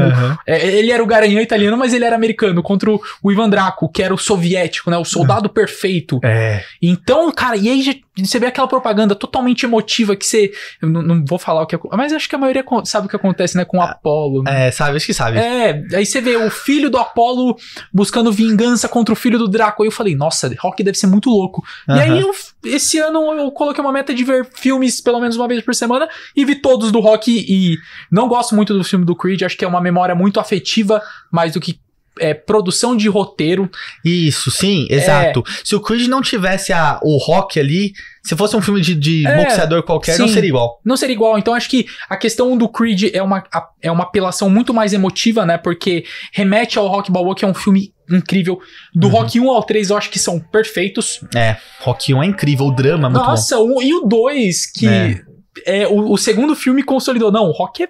é, ele era o garanhão italiano, mas ele era americano, contra o, Ivan Draco, que era o soviético, né? O soldado perfeito. É. Então, cara, e aí você vê aquela propaganda totalmente emotiva que você. Não, não, vou falar o que é, Mas acho que a maioria sabe o que acontece, né? Com o ah, Apolo. Né? É, sabe, acho que sabe. É, aí você vê o filho do Apolo buscando vingança contra o filho do Draco. Aí eu falei, nossa, Rock deve ser muito louco. Uhum. E aí eu, esse ano eu coloquei uma meta de ver filmes pelo menos uma vez por semana e vi todos do Rock. E não gosto muito do filme do Creed, acho que é uma memória muito afetiva mais do que é, produção de roteiro. Isso, sim, exato. É... Se o Creed não tivesse a, o rock ali, se fosse um filme de, de é, boxeador qualquer, sim, não seria igual. Não seria igual. Então acho que a questão do Creed é uma, é uma apelação muito mais emotiva, né? Porque remete ao Rock Balboa, que é um filme incrível. Do uhum. Rock 1 ao 3 eu acho que são perfeitos. É, Rock 1 é incrível, o drama é muito Nossa, bom. Nossa, e o 2 que... É. é o, o, segundo filme consolidou. Não, o Rock é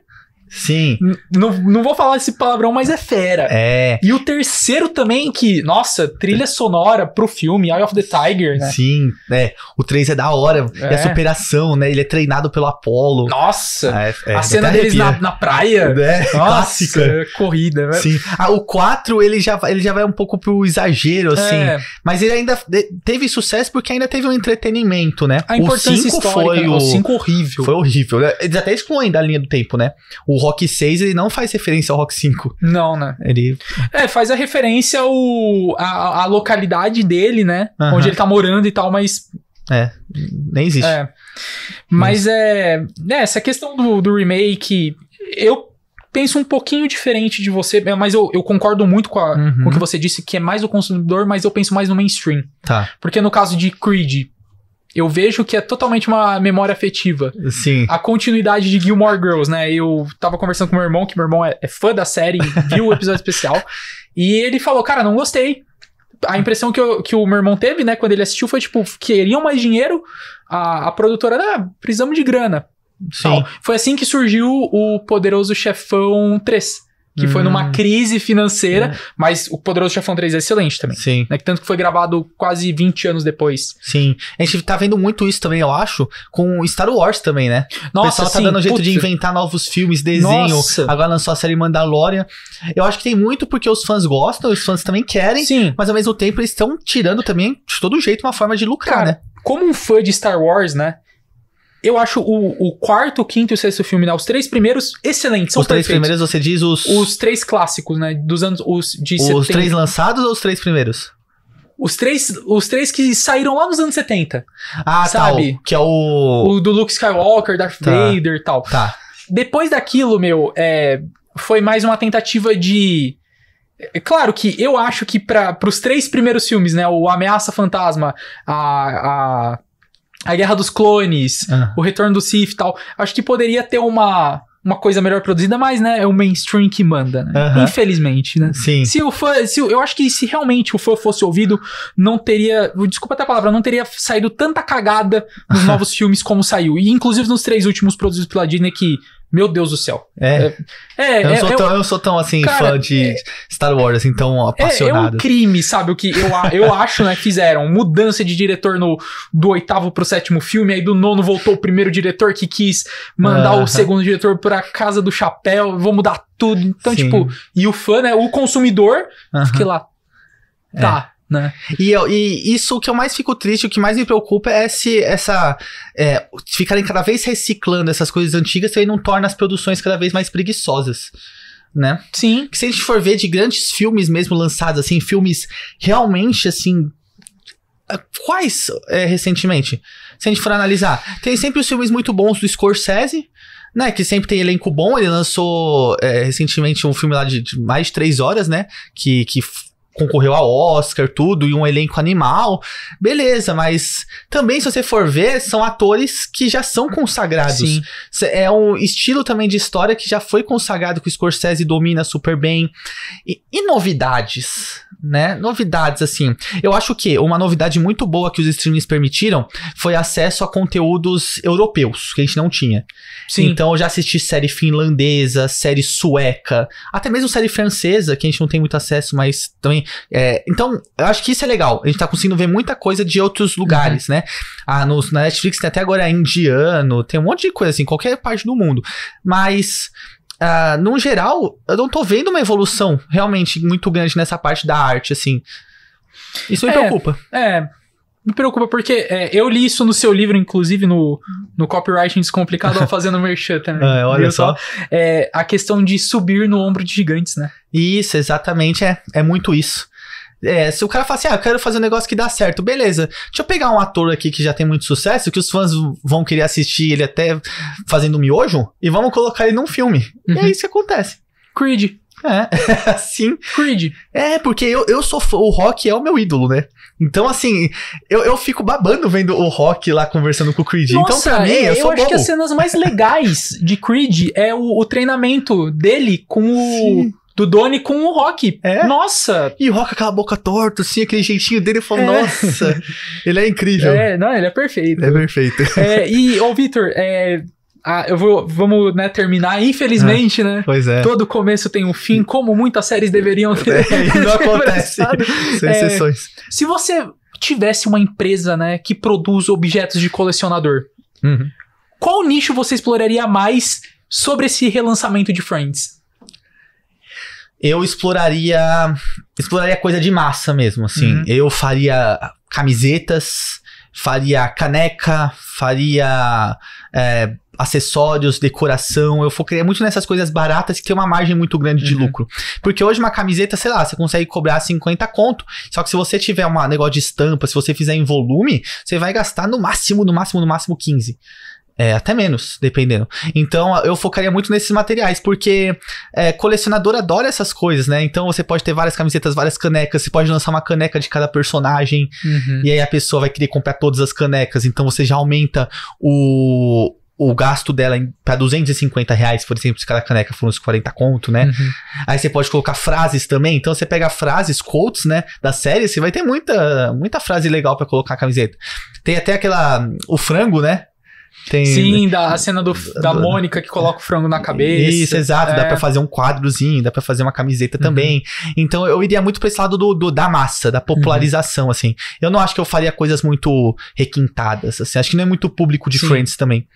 Sim. N não, não vou falar esse palavrão, mas é fera. É. E o terceiro também, que, nossa, trilha sonora pro filme Eye of the Tiger, né? Sim, é. O 3 é da hora. É. é. E essa né? Ele é treinado pelo Apollo. Nossa! É, é, a cena deles na, na praia. É, é nossa, clássica. É corrida, né? Sim. Ah, o 4, ele já, ele já vai um pouco pro exagero, assim. Mas ele ainda teve sucesso porque ainda teve um entretenimento, né? A o 5 foi o... o 5 horrível. Foi horrível. Eles até excluem da linha do tempo, né? O o Rock 6 ele não faz referência ao Rock 5. Não, né? Ele. É, faz a referência ao, a, a localidade dele, né? Onde ele tá morando e tal, mas. É, nem existe. É. Mas, é. Né, essa questão do, do remake, eu penso um pouquinho diferente de você, é, mas eu, eu concordo muito com, a, com o uhum. que você disse, que é mais o consumidor, mas eu penso mais no mainstream. Tá. Porque no caso de Creed, eu vejo que é totalmente uma memória afetiva. Sim. A continuidade de Gilmore Girls, né? Eu tava conversando com meu irmão, que meu irmão é, é fã da série, viu o episódio especial, e ele falou: Cara, não gostei. A impressão que, eu, que o meu irmão teve, né, quando ele assistiu, foi tipo: queriam mais dinheiro, a, a produtora, ah, precisamos de grana. Sim. Então, foi assim que surgiu o Poderoso Chefão 3 que hum. foi numa hum. crise financeira, é. mas o Poderoso Chefão 3 é excelente também. Sim. Né? Tanto que foi gravado quase 20 anos depois. Sim. A gente tá vendo muito isso também, eu acho, com Star Wars também, né? Nossa, o pessoal tá dando um jeito putz. de inventar novos filmes, desenho. Nossa. Agora lançou a série Mandalorian. Eu acho que tem muito porque os fãs gostam, os fãs também querem, sim. mas ao mesmo tempo eles estão tirando também, de todo jeito, uma forma de lucrar, Cara, né? Como um fã de Star Wars, né? Eu acho o, o quarto, o quinto e o sexto filme, né? Os três primeiros, excelentes. São os três primeiros, você diz os. Os três clássicos, né? Dos anos. Os, de os 70. três lançados ou os três primeiros? Os três, os três que saíram lá nos anos 70. Ah, tá, sabe? Tá, o, que é o. O do Luke Skywalker, Darth tá, Vader e tal. Tá. Depois daquilo, meu, é, foi mais uma tentativa de. É claro que eu acho que para os três primeiros filmes, né? O Ameaça Fantasma, a, a a Guerra dos Clones, ah. o Retorno do Sith e tal. Acho que poderia ter uma uma coisa melhor produzida, mas, né, é o mainstream que manda, né? Infelizmente, né? Sim. Se o fã, se, eu acho que se realmente o fã fosse ouvido, não teria, desculpa até a palavra, não teria saído tanta cagada nos novos filmes como saiu. E inclusive nos três últimos produzidos pela Disney que meu Deus do céu. É. É, é eu, é, sou, é, tão, eu sou tão, assim, cara, fã de é- Star Wars, assim, tão apaixonado. É, um crime, sabe? O que eu, eu acho, né? Fizeram mudança de diretor no, do oitavo pro sétimo filme, aí do nono voltou o primeiro diretor que quis mandar o segundo diretor pra casa do chapéu, vou mudar tudo. Então, Sim. tipo, e o fã, né? O consumidor, uh -huh. fiquei lá. Tá né? E, eu, e isso o que eu mais fico triste, o que mais me preocupa é se essa. É, ficarem cada vez reciclando essas coisas antigas e aí não torna as produções cada vez mais preguiçosas. Né? Sim. Que se a gente for ver de grandes filmes mesmo lançados, assim, filmes realmente assim. É, quais é, recentemente? Se a gente for analisar, tem sempre os filmes muito bons do Scorsese, né? Que sempre tem elenco bom. Ele lançou é, recentemente um filme lá de, de, mais de três horas, né? Que, que concorreu ao Oscar, tudo, e um elenco animal, beleza, mas também se você for ver, são atores que já são consagrados. Sim. É um estilo também de história que já foi consagrado, que o Scorsese domina super bem. E, e novidades, né? Novidades, assim. Eu acho que uma novidade muito boa que os streamings permitiram foi acesso a conteúdos europeus, que a gente não tinha. Sim. Então eu já assisti série finlandesa, série sueca, até mesmo série francesa, que a gente não tem muito acesso, mas também é, então, eu acho que isso é legal. A gente tá conseguindo ver muita coisa de outros uhum. lugares, uhum. né? Ah, no, na Netflix tem até agora indiano, tem um monte de coisa assim, qualquer parte do mundo. Mas. Uh, no geral, eu não tô vendo uma evolução realmente muito grande nessa parte da arte, assim. Isso me é, preocupa. É, me preocupa, porque é, eu li isso no seu livro, inclusive no, no Copywriting Descomplicado, fazendo merchan também. É, olha só. É, a questão de subir no ombro de gigantes, né? Isso, exatamente, é, é muito isso. É, se o cara fala assim, ah, eu quero fazer um negócio que dá certo, beleza. Deixa eu pegar um ator aqui que já tem muito sucesso, que os fãs vão querer assistir ele até fazendo miojo, e vamos colocar ele num filme. Uhum. E é uhum. isso que acontece. Creed. É, assim. Creed. É, porque eu, eu sou fã, o rock é o meu ídolo, né? Então, assim, eu, eu fico babando vendo o rock lá conversando com o Creed. Então, nossa, então, pra mim, é, eu, eu sou acho bobo. que as cenas mais legais de Creed é o, o treinamento dele com o. Sim do Doni com o Rock. É? Nossa! E o Rock aquela boca torta, assim, aquele jeitinho dele, eu falo, é. nossa, ele é incrível. É, não, ele é perfeito. É perfeito. É, e, ô Victor é, ah, eu vou. Vamos, né, terminar. Infelizmente, ah, né? Pois é. Todo começo tem um fim, como muitas séries deveriam é, ter. É, não acontece. Sem exceções. É, se você tivesse uma empresa, né, que produz objetos de colecionador, uhum. qual nicho você exploraria mais sobre esse relançamento de Friends? Eu exploraria. Exploraria coisa de massa mesmo, assim. Uhum. Eu faria camisetas, faria caneca, faria. É, acessórios, decoração. Eu focaria muito nessas coisas baratas que tem uma margem muito grande de uhum. lucro. Porque hoje uma camiseta, sei lá, você consegue cobrar 50 conto. Só que se você tiver um negócio de estampa, se você fizer em volume, você vai gastar no máximo, no máximo, no máximo 15. É, até menos, dependendo. Então eu focaria muito nesses materiais, porque é, colecionador adora essas coisas, né? Então você pode ter várias camisetas, várias canecas, você pode lançar uma caneca de cada personagem, uhum. e aí a pessoa vai querer comprar todas as canecas, então você já aumenta o, o gasto dela para 250 reais, por exemplo, se cada caneca for uns 40 conto, né? Uhum. Aí você pode colocar frases também. Então você pega frases, quotes, né? Da série, você vai ter muita, muita frase legal para colocar a camiseta. Tem até aquela. O frango, né? Tem, Sim, da a cena do, da do, Mônica que coloca o frango na cabeça. Isso, exato. É. Dá para fazer um quadrozinho, dá para fazer uma camiseta uhum. também. Então eu iria muito pra esse lado do, do da massa, da popularização, uhum. assim. Eu não acho que eu faria coisas muito requintadas, assim. Acho que não é muito público de Sim. Friends também.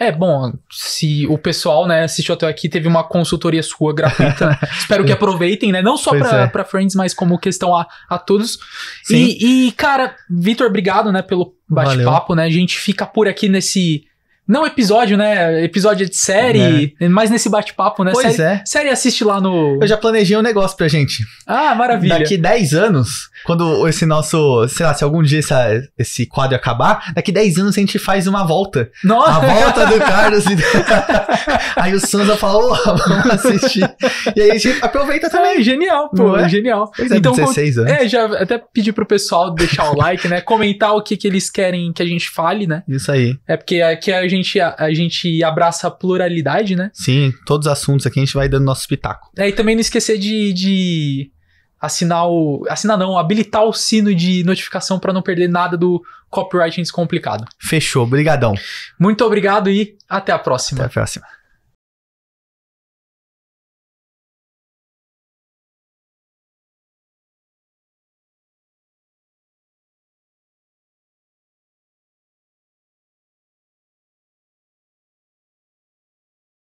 É, bom, se o pessoal, né, assistiu até aqui, teve uma consultoria sua gratuita. Espero que aproveitem, né? Não só pra, é. Pra friends, mas como questão a, a todos. E, e, cara, Vitor, obrigado, né, pelo bate-papo, né? A gente fica por aqui nesse não episódio, né? Episódio de série, é. mas nesse bate-papo, né? Pois série, é. Série assiste lá no. Eu já planejei um negócio pra gente. Ah, maravilha. Daqui 10 anos, quando esse nosso. Sei lá, se algum dia essa, esse quadro acabar, daqui 10 anos a gente faz uma volta. Nossa! A volta do Carlos. E... aí o Sansa falou, oh, vamos assistir. E aí a gente aproveita também. É, genial, pô. É? Genial. Pois é, então, 16 anos. É, já até pedi pro pessoal deixar o like, né? Comentar o que, que eles querem que a gente fale, né? Isso aí. É porque aqui a gente gente, a, a gente abraça a pluralidade, né? Sim, todos os assuntos aqui a gente vai dando nosso espetáculo. É, e também não esquecer de, de assinar o. Assinar não, habilitar o sino de notificação para não perder nada do copyright descomplicado. Fechou, brigadão. Muito obrigado e até a próxima. Até a próxima.